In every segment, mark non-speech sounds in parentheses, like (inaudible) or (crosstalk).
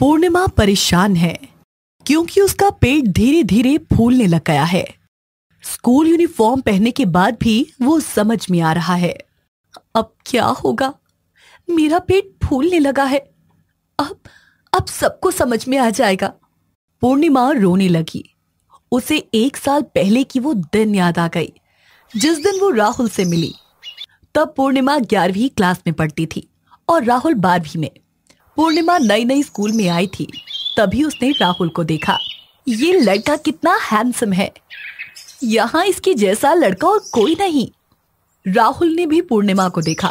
पूर्णिमा परेशान है क्योंकि उसका पेट धीरे धीरे फूलने लग गया है स्कूल यूनिफॉर्म पहनने के बाद भी वो समझ में आ रहा है अब क्या होगा मेरा पेट फूलने लगा है अब अब सबको समझ में आ जाएगा पूर्णिमा रोने लगी उसे एक साल पहले की वो दिन याद आ गई जिस दिन वो राहुल से मिली तब पूर्णिमा ग्यारहवीं क्लास में पढ़ती थी और राहुल बारहवीं में पूर्णिमा नई नई स्कूल में आई थी तभी उसने राहुल को देखा ये लड़का कितना हैंडसम है यहाँ इसके जैसा लड़का और कोई नहीं राहुल ने भी पूर्णिमा को देखा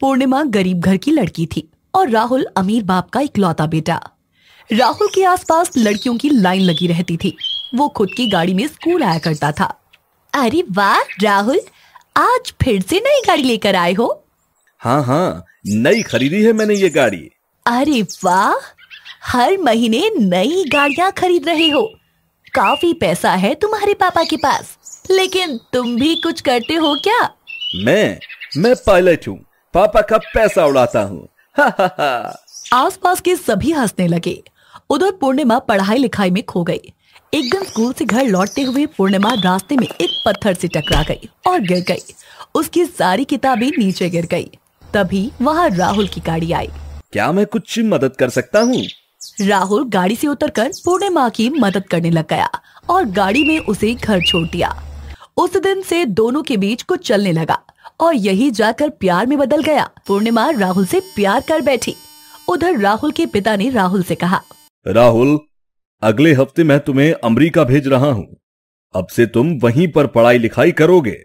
पूर्णिमा गरीब घर की लड़की थी और राहुल अमीर बाप का इकलौता बेटा राहुल के आसपास लड़कियों की लाइन लगी रहती थी वो खुद की गाड़ी में स्कूल आया करता था अरे वाह राहुल आज फिर से नई गाड़ी लेकर आए हो हाँ हाँ नई खरीदी है मैंने ये गाड़ी अरे वाह हर महीने नई गाड़िया खरीद रहे हो काफी पैसा है तुम्हारे पापा के पास लेकिन तुम भी कुछ करते हो क्या मैं मैं पायलट हूँ पापा का पैसा उड़ाता हूँ आस पास के सभी हंसने लगे उधर पूर्णिमा पढ़ाई लिखाई में खो गई एक दिन स्कूल से घर लौटते हुए पूर्णिमा रास्ते में एक पत्थर से टकरा गई और गिर गई उसकी सारी किताबें नीचे गिर गई तभी वहाँ राहुल की गाड़ी आई क्या मैं कुछ मदद कर सकता हूँ राहुल गाड़ी से उतरकर पूर्णिमा की मदद करने लग गया और गाड़ी में उसे घर छोड़ दिया उस दिन से दोनों के बीच कुछ चलने लगा और यही जाकर प्यार में बदल गया पूर्णिमा राहुल से प्यार कर बैठी उधर राहुल के पिता ने राहुल से कहा राहुल अगले हफ्ते मैं तुम्हें अमरीका भेज रहा हूँ अब से तुम वहीं पर पढ़ाई लिखाई करोगे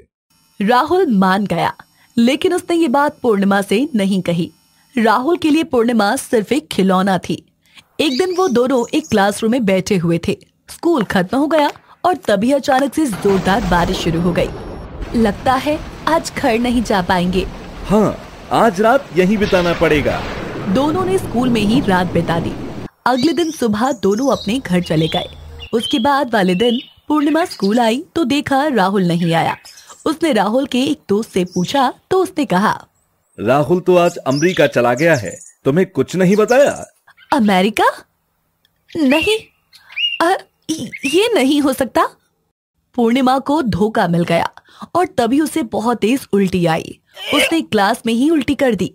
राहुल मान गया लेकिन उसने ये बात पूर्णिमा से नहीं कही राहुल के लिए पूर्णिमा सिर्फ एक खिलौना थी एक दिन वो दोनों एक क्लासरूम में बैठे हुए थे स्कूल खत्म हो गया और तभी अचानक से जोरदार बारिश शुरू हो गई। लगता है आज घर नहीं जा पाएंगे हाँ आज रात यहीं बिताना पड़ेगा दोनों ने स्कूल में ही रात बिता दी अगले दिन सुबह दोनों अपने घर चले गए उसके बाद वाले दिन पूर्णिमा स्कूल आई तो देखा राहुल नहीं आया उसने राहुल के एक दोस्त से पूछा तो उसने कहा राहुल तो आज अमेरिका चला गया है तुम्हें कुछ नहीं बताया अमेरिका नहीं आ, ये नहीं हो सकता पूर्णिमा को धोखा मिल गया और तभी उसे बहुत तेज उल्टी आई उसने क्लास में ही उल्टी कर दी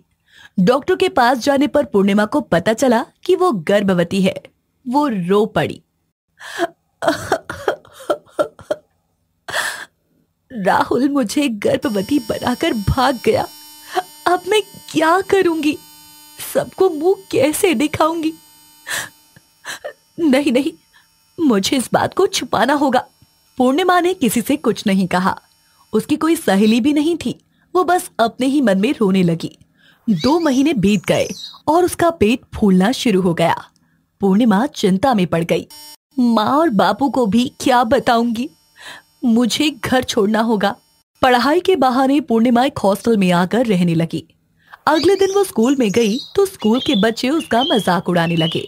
डॉक्टर के पास जाने पर पूर्णिमा को पता चला कि वो गर्भवती है वो रो पड़ी राहुल मुझे गर्भवती बनाकर भाग गया अब मैं क्या करूंगी सबको मुंह कैसे दिखाऊंगी नहीं नहीं मुझे इस बात को छुपाना होगा पूर्णिमा ने किसी से कुछ नहीं कहा उसकी कोई सहेली भी नहीं थी वो बस अपने ही मन में रोने लगी दो महीने बीत गए और उसका पेट फूलना शुरू हो गया पूर्णिमा चिंता में पड़ गई माँ और बापू को भी क्या बताऊंगी मुझे घर छोड़ना होगा पढ़ाई के बहाने पूर्णिमा एक हॉस्टल में आकर रहने लगी अगले दिन वो स्कूल में गई तो स्कूल के बच्चे उसका मजाक उड़ाने लगे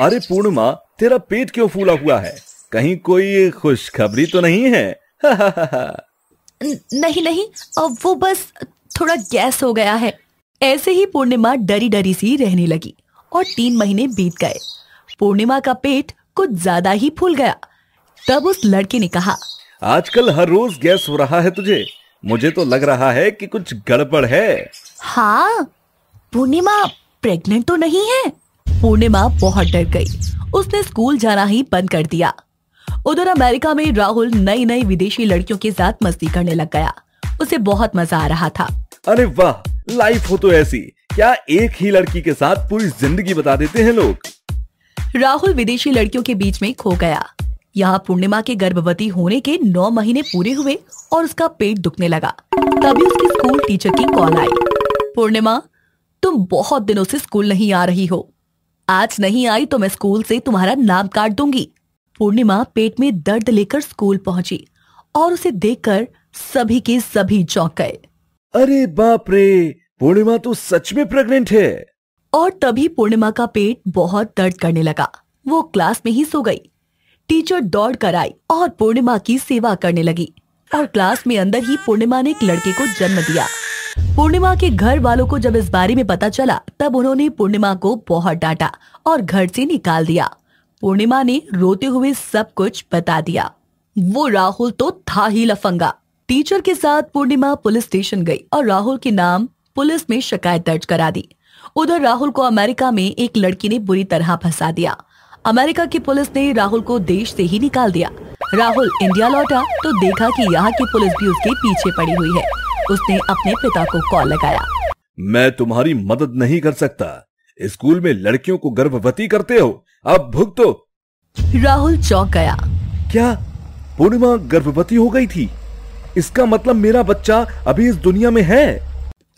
अरे पूर्णिमा तेरा पेट क्यों फूला हुआ है कहीं कोई खुशखबरी तो नहीं है (laughs) नहीं नहीं अब वो बस थोड़ा गैस हो गया है ऐसे ही पूर्णिमा डरी डरी सी रहने लगी और तीन महीने बीत गए पूर्णिमा का पेट कुछ ज्यादा ही फूल गया तब उस लड़के ने कहा आजकल हर रोज गैस हो रहा है तुझे मुझे तो लग रहा है कि कुछ गड़बड़ है हाँ पूर्णिमा प्रेग्नेंट तो नहीं है पूर्णिमा बहुत डर गई उसने स्कूल जाना ही बंद कर दिया उधर अमेरिका में राहुल नई नई विदेशी लड़कियों के साथ मस्ती करने लग गया उसे बहुत मजा आ रहा था अरे वाह लाइफ हो तो ऐसी क्या एक ही लड़की के साथ पूरी जिंदगी बता देते हैं लोग राहुल विदेशी लड़कियों के बीच में खो गया यहाँ पूर्णिमा के गर्भवती होने के नौ महीने पूरे हुए और उसका पेट दुखने लगा तभी उसके स्कूल टीचर की कॉल आई पूर्णिमा तुम बहुत दिनों से स्कूल नहीं आ रही हो आज नहीं आई तो मैं स्कूल से तुम्हारा नाम काट दूंगी पूर्णिमा पेट में दर्द लेकर स्कूल पहुंची और उसे देखकर सभी के सभी चौंक गए अरे बाप रे पूर्णिमा तो सच में प्रेग्नेंट है और तभी पूर्णिमा का पेट बहुत दर्द करने लगा वो क्लास में ही सो गई टीचर दौड़ कर आई और पूर्णिमा की सेवा करने लगी और क्लास में अंदर ही पूर्णिमा ने एक लड़के को जन्म दिया पूर्णिमा के घर वालों को जब इस बारे में पता चला तब उन्होंने पूर्णिमा को बहुत डांटा और घर से निकाल दिया पूर्णिमा ने रोते हुए सब कुछ बता दिया वो राहुल तो था ही लफंगा टीचर के साथ पूर्णिमा पुलिस स्टेशन गई और राहुल के नाम पुलिस में शिकायत दर्ज करा दी उधर राहुल को अमेरिका में एक लड़की ने बुरी तरह फंसा दिया अमेरिका की पुलिस ने राहुल को देश से ही निकाल दिया राहुल इंडिया लौटा तो देखा कि यहाँ की पुलिस भी उसके पीछे पड़ी हुई है उसने अपने पिता को कॉल लगाया मैं तुम्हारी मदद नहीं कर सकता स्कूल में लड़कियों को गर्भवती करते हो अब भुगतो राहुल चौंक गया क्या पूर्णिमा गर्भवती हो गई थी इसका मतलब मेरा बच्चा अभी इस दुनिया में है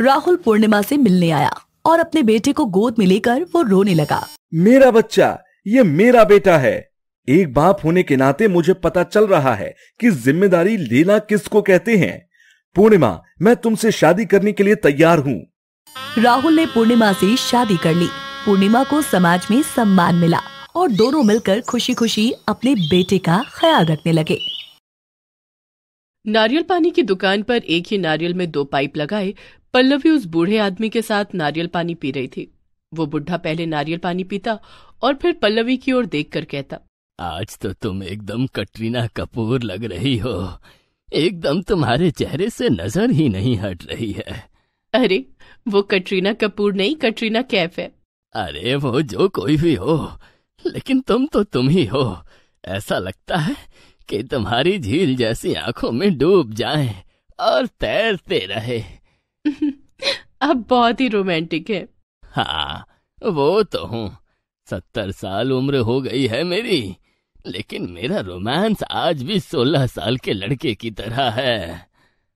राहुल पूर्णिमा से मिलने आया और अपने बेटे को गोद में लेकर वो रोने लगा मेरा बच्चा ये मेरा बेटा है एक बाप होने के नाते मुझे पता चल रहा है कि जिम्मेदारी लेना किसको कहते हैं पूर्णिमा मैं तुमसे शादी करने के लिए तैयार हूँ राहुल ने पूर्णिमा से शादी कर ली पूर्णिमा को समाज में सम्मान मिला और दोनों मिलकर खुशी खुशी अपने बेटे का ख्याल रखने लगे नारियल पानी की दुकान पर एक ही नारियल में दो पाइप लगाए पल्लवी उस बूढ़े आदमी के साथ नारियल पानी पी रही थी वो बुढ़ा पहले नारियल पानी पीता और फिर पल्लवी की ओर देखकर कहता आज तो तुम एकदम कटरीना कपूर लग रही हो एकदम तुम्हारे चेहरे से नजर ही नहीं हट रही है अरे वो कटरीना कपूर नहीं कटरीना कैफ है अरे वो जो कोई भी हो लेकिन तुम तो तुम ही हो ऐसा लगता है कि तुम्हारी झील जैसी आंखों में डूब जाए और तैरते रहे अब (laughs) बहुत ही रोमांटिक है हाँ वो तो हूँ सत्तर साल उम्र हो गई है मेरी लेकिन मेरा रोमांस आज भी सोलह साल के लड़के की तरह है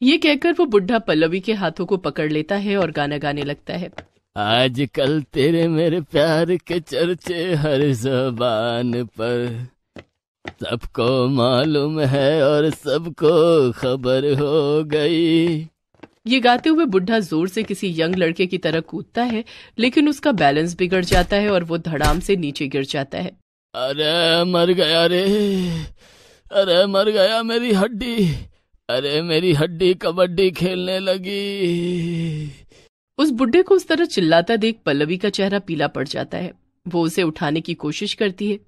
ये कहकर वो बुढ़ा पल्लवी के हाथों को पकड़ लेता है और गाना गाने लगता है आजकल तेरे मेरे प्यार के चर्चे हर जबान पर सबको मालूम है और सबको खबर हो गई ये गाते हुए बुढ़ा जोर से किसी यंग लड़के की तरह कूदता है लेकिन उसका बैलेंस बिगड़ जाता है और वो धड़ाम से नीचे गिर जाता है अरे मर गया रे अरे मर गया मेरी हड्डी अरे मेरी हड्डी कबड्डी खेलने लगी उस बुढ़े को उस तरह चिल्लाता देख पल्लवी का चेहरा पीला पड़ जाता है वो उसे उठाने की कोशिश करती है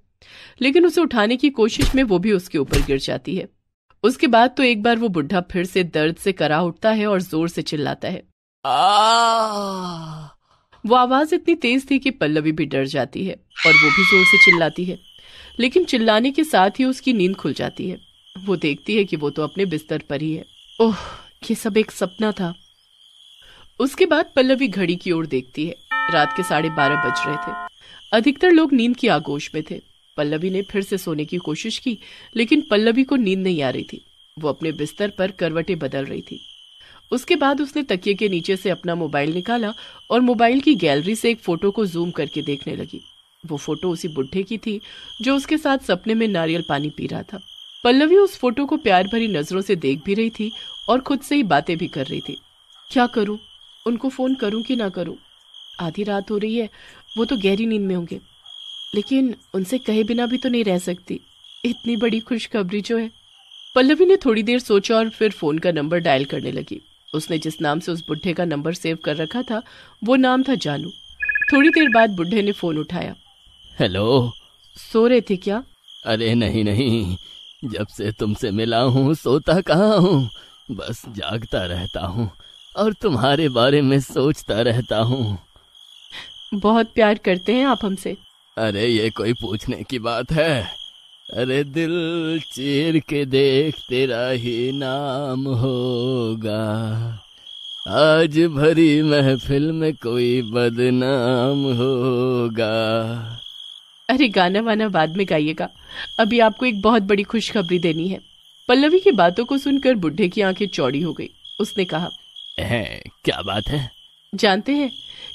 लेकिन उसे उठाने की कोशिश में वो भी उसके ऊपर गिर जाती है उसके बाद तो एक बार वो बुढ़ा फिर से दर्द से करा उठता है और जोर से चिल्लाता है वो आवाज इतनी तेज थी कि पल्लवी भी डर जाती है और वो भी जोर से चिल्लाती है लेकिन चिल्लाने के साथ ही उसकी नींद खुल जाती है वो देखती है कि वो तो अपने बिस्तर पर ही है ओह ये सब एक सपना था उसके बाद पल्लवी घड़ी की ओर देखती है रात के साढ़े बारह बज रहे थे अधिकतर लोग नींद की आगोश में थे पल्लवी ने फिर से सोने की कोशिश की लेकिन पल्लवी को नींद नहीं आ रही थी वो अपने बिस्तर पर करवटें बदल रही थी उसके बाद उसने तकिए के नीचे से अपना मोबाइल निकाला और मोबाइल की गैलरी से एक फोटो को जूम करके देखने लगी वो फोटो उसी बुढ़े की थी जो उसके साथ सपने में नारियल पानी पी रहा था पल्लवी उस फोटो को प्यार भरी नजरों से देख भी रही थी और खुद से ही बातें भी कर रही थी क्या करूं उनको फोन करूं कि ना करूं आधी रात हो रही है वो तो गहरी नींद में होंगे लेकिन उनसे कहे बिना भी तो नहीं रह सकती इतनी बड़ी खुशखबरी जो है पल्लवी ने थोड़ी देर सोचा और फिर फोन का नंबर डायल करने लगी उसने जिस नाम से उस बुढ़े का नंबर सेव कर रखा था वो नाम था जानू थोड़ी देर बाद बुढ़े ने फोन उठाया हेलो सो रहे थे क्या अरे नहीं नहीं जब से तुमसे मिला हूँ सोता कहा हूँ बस जागता रहता हूँ और तुम्हारे बारे में सोचता रहता हूँ बहुत प्यार करते हैं आप हमसे अरे ये कोई पूछने की बात है अरे दिल चीर के देख तेरा ही नाम होगा आज भरी महफिल में कोई बदनाम होगा अरे गाना वाना बाद में गाइएगा अभी आपको एक बहुत बड़ी खुशखबरी देनी है पल्लवी की बातों को सुनकर बुढ़े की आंखें चौड़ी हो गई उसने कहा है, क्या बात है जानते हैं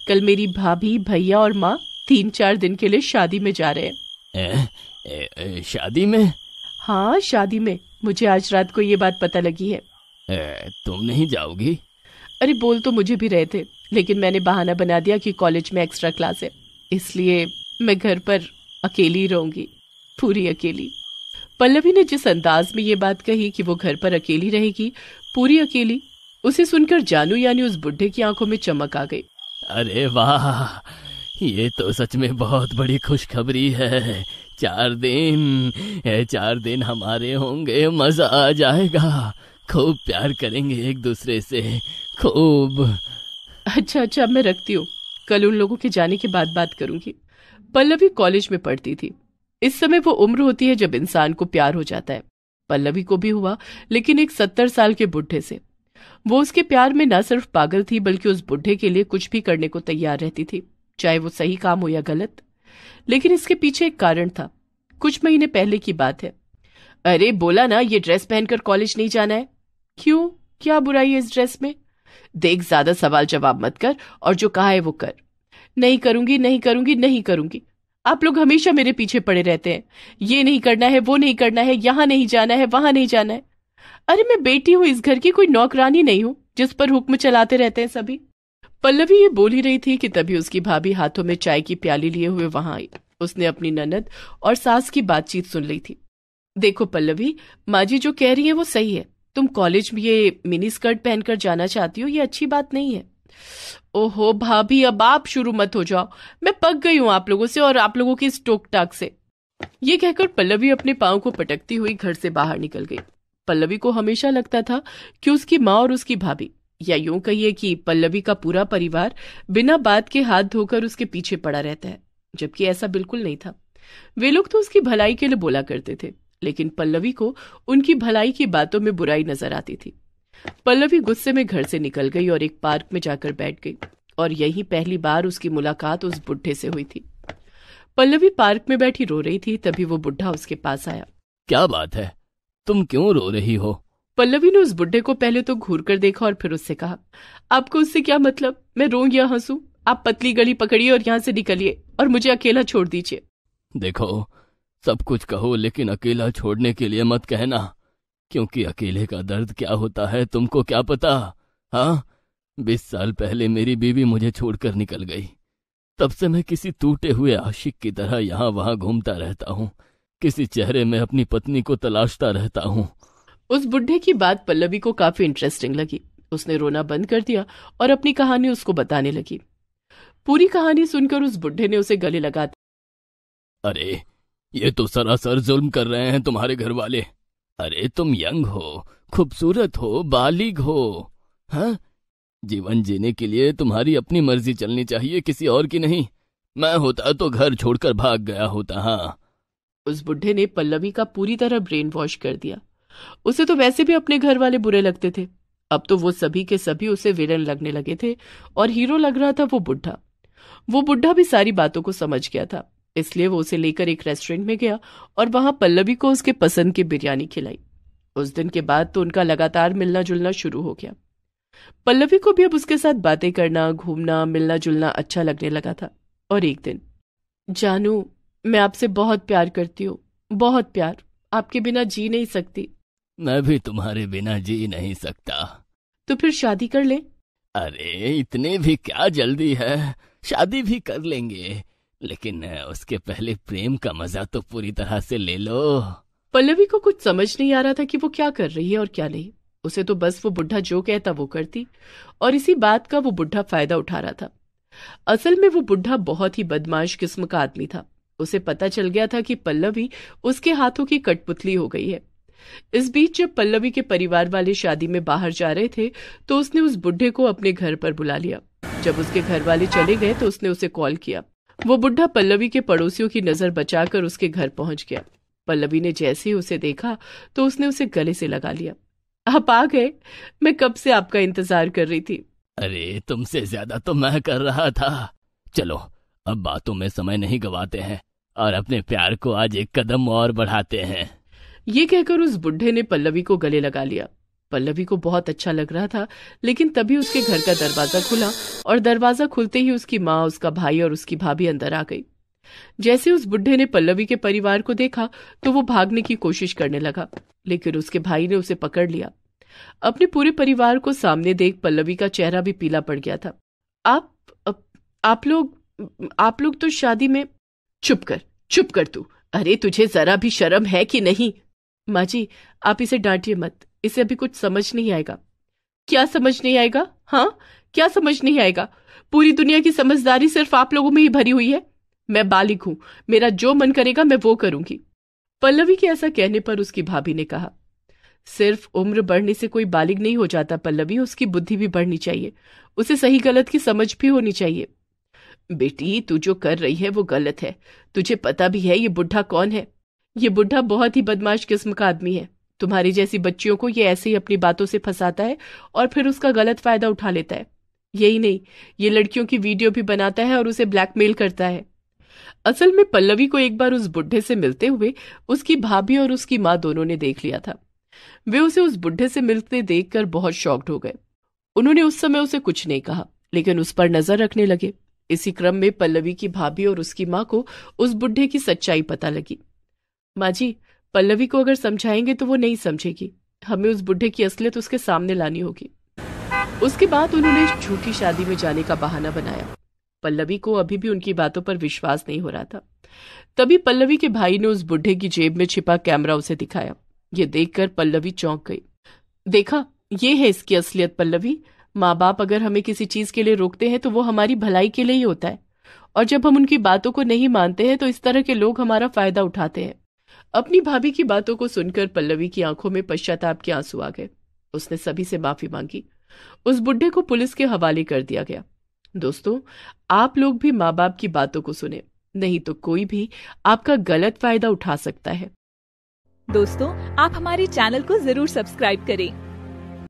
कल मेरी भाभी भैया और माँ तीन चार दिन के लिए शादी में जा रहे हैं शादी में हाँ शादी में मुझे आज रात को ये बात पता लगी है ए, तुम नहीं जाओगी अरे बोल तो मुझे भी रहे थे लेकिन मैंने बहाना बना दिया कि कॉलेज में एक्स्ट्रा क्लास है इसलिए मैं घर पर अकेली रहूंगी पूरी अकेली पल्लवी ने जिस अंदाज में ये बात कही कि वो घर पर अकेली रहेगी पूरी अकेली उसे सुनकर जानू यानी उस बुढ़े की आंखों में चमक आ गई अरे वाह ये तो सच में बहुत बड़ी खुशखबरी है चार दिन ये चार दिन हमारे होंगे मज़ा आ जाएगा खूब प्यार करेंगे एक दूसरे से खूब अच्छा अच्छा मैं रखती हूँ कल उन लोगों के जाने के बाद बात करूंगी पल्लवी कॉलेज में पढ़ती थी इस समय वो उम्र होती है जब इंसान को प्यार हो जाता है पल्लवी को भी हुआ लेकिन एक सत्तर साल के बुढ़े से वो उसके प्यार में न सिर्फ पागल थी बल्कि उस बुढ़े के लिए कुछ भी करने को तैयार रहती थी चाहे वो सही काम हो या गलत लेकिन इसके पीछे एक कारण था कुछ महीने पहले की बात है अरे बोला ना ये ड्रेस पहनकर कॉलेज नहीं जाना है क्यों क्या बुराई है इस ड्रेस में देख ज्यादा सवाल जवाब मत कर और जो कहा है वो कर नहीं करूंगी नहीं करूंगी नहीं करूंगी आप लोग हमेशा मेरे पीछे पड़े रहते हैं ये नहीं करना है वो नहीं करना है यहां नहीं जाना है वहां नहीं जाना है अरे मैं बेटी हूं इस घर की कोई नौकरानी नहीं हूं जिस पर हुक्म चलाते रहते हैं सभी पल्लवी ये बोल ही रही थी कि तभी उसकी भाभी हाथों में चाय की प्याली लिए हुए वहां आई उसने अपनी ननद और सास की बातचीत सुन ली थी देखो पल्लवी माँ जी जो कह रही है वो सही है तुम कॉलेज में ये मिनी स्कर्ट पहनकर जाना चाहती हो ये अच्छी बात नहीं है ओहो भाभी अब आप शुरू मत हो जाओ मैं पक गई हूँ आप लोगों से और आप लोगों की इस टोकटाक से ये कहकर पल्लवी अपने पाँव को पटकती हुई घर से बाहर निकल गई पल्लवी को हमेशा लगता था कि उसकी माँ और उसकी भाभी या यूं कहिए कि पल्लवी का पूरा परिवार बिना बात के हाथ धोकर उसके पीछे पड़ा रहता है जबकि ऐसा बिल्कुल नहीं था वे लोग तो उसकी भलाई के लिए बोला करते थे लेकिन पल्लवी को उनकी भलाई की बातों में बुराई नजर आती थी पल्लवी गुस्से में घर से निकल गई और एक पार्क में जाकर बैठ गई और यही पहली बार उसकी मुलाकात उस बुढ़े से हुई थी पल्लवी पार्क में बैठी रो रही थी तभी वो बुढ़ा उसके पास आया क्या बात है तुम क्यों रो रही हो पल्लवी ने उस बुढ़े को पहले तो घूर कर देखा और फिर उससे कहा आपको उससे क्या मतलब मैं रो या हंसू आप पतली गली पकड़िए और यहाँ से निकलिए और मुझे अकेला छोड़ दीजिए देखो सब कुछ कहो लेकिन अकेला छोड़ने के लिए मत कहना क्योंकि अकेले का दर्द क्या होता है तुमको क्या पता हाँ बीस साल पहले मेरी बीवी मुझे छोड़कर निकल गई तब से मैं किसी टूटे हुए आशिक की तरह यहाँ वहाँ घूमता रहता हूँ किसी चेहरे में अपनी पत्नी को तलाशता रहता हूँ उस बुढ़े की बात पल्लवी को काफी इंटरेस्टिंग लगी उसने रोना बंद कर दिया और अपनी कहानी उसको बताने लगी पूरी कहानी सुनकर उस बुढ़े ने उसे गले लगा अरे ये तो सरासर जुल्म कर रहे हैं तुम्हारे घर वाले अरे तुम यंग हो खूबसूरत हो बालिग हो हा? जीवन जीने के लिए तुम्हारी अपनी मर्जी चलनी चाहिए किसी और की नहीं मैं होता तो घर छोड़कर भाग गया होता हाँ उस बुढ़े ने पल्लवी का पूरी तरह ब्रेन वॉश कर दिया उसे तो वैसे भी अपने घर वाले बुरे लगते थे अब तो वो सभी के सभी उसे विलन लगने लगे थे और हीरो लग रहा था वो बुढ़ा वो बुढ़ा भी सारी बातों को समझ गया था इसलिए वो उसे लेकर एक रेस्टोरेंट में गया और वहां पल्लवी को उसके पसंद की बिरयानी खिलाई उस दिन के बाद तो उनका लगातार मिलना जुलना शुरू हो गया पल्लवी को भी अब उसके साथ बातें करना घूमना मिलना जुलना अच्छा लगने लगा था और एक दिन जानू मैं आपसे बहुत प्यार करती हूँ बहुत प्यार आपके बिना जी नहीं सकती मैं भी तुम्हारे बिना जी नहीं सकता तो फिर शादी कर ले अरे इतने भी क्या जल्दी है शादी भी कर लेंगे लेकिन उसके पहले प्रेम का मजा तो पूरी तरह से ले लो पल्लवी को कुछ समझ नहीं आ रहा था कि वो क्या कर रही है और क्या नहीं उसे तो बस वो बुढ़ा जो कहता वो करती और इसी बात का वो बुढ़ा फायदा उठा रहा था असल में वो बुढ़ा बहुत ही बदमाश किस्म का आदमी था उसे पता चल गया था कि पल्लवी उसके हाथों की कटपुतली हो गई है इस बीच जब पल्लवी के परिवार वाले शादी में बाहर जा रहे थे तो उसने उस बुढ़े को अपने घर पर बुला लिया जब उसके घर वाले चले गए तो उसने उसे कॉल किया वो बुढ़ा पल्लवी के पड़ोसियों की नजर बचाकर उसके घर पहुंच गया पल्लवी ने जैसे ही उसे देखा तो उसने उसे गले से लगा लिया आप आ गए मैं कब से आपका इंतजार कर रही थी अरे तुमसे ज्यादा तो मैं कर रहा था चलो अब बातों में समय नहीं गवाते हैं और अपने प्यार को आज एक कदम और बढ़ाते हैं ये कहकर उस बुढ़े ने पल्लवी को गले लगा लिया पल्लवी को बहुत अच्छा लग रहा था लेकिन तभी उसके घर का दरवाजा खुला और दरवाजा खुलते ही उसकी माँ उसका भाई और उसकी भाभी अंदर आ गई जैसे उस बुढ़े ने पल्लवी के परिवार को देखा तो वो भागने की कोशिश करने लगा लेकिन उसके भाई ने उसे पकड़ लिया अपने पूरे परिवार को सामने देख पल्लवी का चेहरा भी पीला पड़ गया था आप आप लोग आप लोग तो शादी में चुप कर चुप कर तू अरे तुझे जरा भी शर्म है कि नहीं माँ जी आप इसे डांटिए मत इसे अभी कुछ समझ नहीं आएगा क्या समझ नहीं आएगा हाँ क्या समझ नहीं आएगा पूरी दुनिया की समझदारी सिर्फ आप लोगों में ही भरी हुई है मैं बालिक हूं मेरा जो मन करेगा मैं वो करूंगी पल्लवी के ऐसा कहने पर उसकी भाभी ने कहा सिर्फ उम्र बढ़ने से कोई बालिक नहीं हो जाता पल्लवी उसकी बुद्धि भी बढ़नी चाहिए उसे सही गलत की समझ भी होनी चाहिए बेटी तू जो कर रही है वो गलत है तुझे पता भी है ये बुढ़ा कौन है ये बुढ़ा बहुत ही बदमाश किस्म का आदमी है तुम्हारी जैसी बच्चियों को ये ऐसे ही अपनी बातों से फंसाता है और फिर उसका गलत फायदा उठा लेता है यही नहीं ये लड़कियों की वीडियो भी बनाता है और उसे ब्लैकमेल करता है असल में पल्लवी को एक बार उस बुढ़े से मिलते हुए उसकी भाभी और उसकी माँ दोनों ने देख लिया था वे उसे उस बुढ़े से मिलते देखकर बहुत शॉक्ड हो गए उन्होंने उस समय उसे कुछ नहीं कहा लेकिन उस पर नजर रखने लगे इसी क्रम में पल्लवी की भाभी और उसकी माँ को उस बुढ़े की सच्चाई पता लगी माँ पल्लवी को अगर समझाएंगे तो वो नहीं समझेगी हमें उस बुढ़े की असलियत उसके सामने लानी होगी उसके बाद उन्होंने झूठी शादी में जाने का बहाना बनाया पल्लवी को अभी भी उनकी बातों पर विश्वास नहीं हो रहा था तभी पल्लवी के भाई ने उस बुढ़े की जेब में छिपा कैमरा उसे दिखाया ये देखकर पल्लवी चौंक गई देखा ये है इसकी असलियत पल्लवी माँ बाप अगर हमें किसी चीज के लिए रोकते हैं तो वो हमारी भलाई के लिए ही होता है और जब हम उनकी बातों को नहीं मानते हैं तो इस तरह के लोग हमारा फायदा उठाते हैं अपनी भाभी की बातों को सुनकर पल्लवी की आंखों में पश्चाताप के आंसू आ गए उसने सभी से माफी मांगी उस बुढ़े को पुलिस के हवाले कर दिया गया दोस्तों आप लोग भी माँ बाप की बातों को सुने नहीं तो कोई भी आपका गलत फायदा उठा सकता है दोस्तों आप हमारे चैनल को जरूर सब्सक्राइब करें